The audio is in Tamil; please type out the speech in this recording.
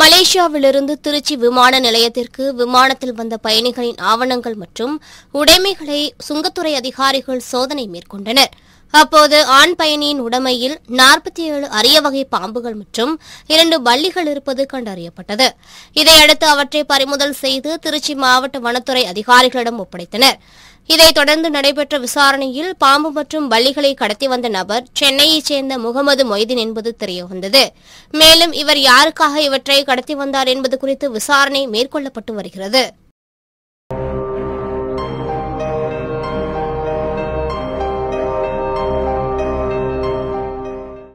மலேசியாவிலிருந்து திருச்சி விமான நிலையத்திற்கு விமானத்தில் வந்த பயணிகளின் ஆவணங்கள் மற்றும் உடைமைகளை சுங்கத்துறை அதிகாரிகள் சோதனை மேற்கொண்டனா் அப்போது ஆண் பயணியின் உடமையில் நாற்பத்தி ஏழு அரிய வகை பாம்புகள் மற்றும் இரண்டு பள்ளிகள் இருப்பது கண்டறியப்பட்டது இதையடுத்து அவற்றை பறிமுதல் செய்து திருச்சி மாவட்ட வனத்துறை அதிகாரிகளிடம் ஒப்படைத்தனர் இதைத் தொடர்ந்து நடைபெற்ற விசாரணையில் பாம்பு மற்றும் பள்ளிகளை கடத்தி வந்த நபர் சென்னையைச் சேர்ந்த முகமது மொய்தீன் என்பது தெரியவந்தது மேலும் இவர் யாருக்காக இவற்றை கடத்தி வந்தார் என்பது குறித்து விசாரணை மேற்கொள்ளப்பட்டு வருகிறது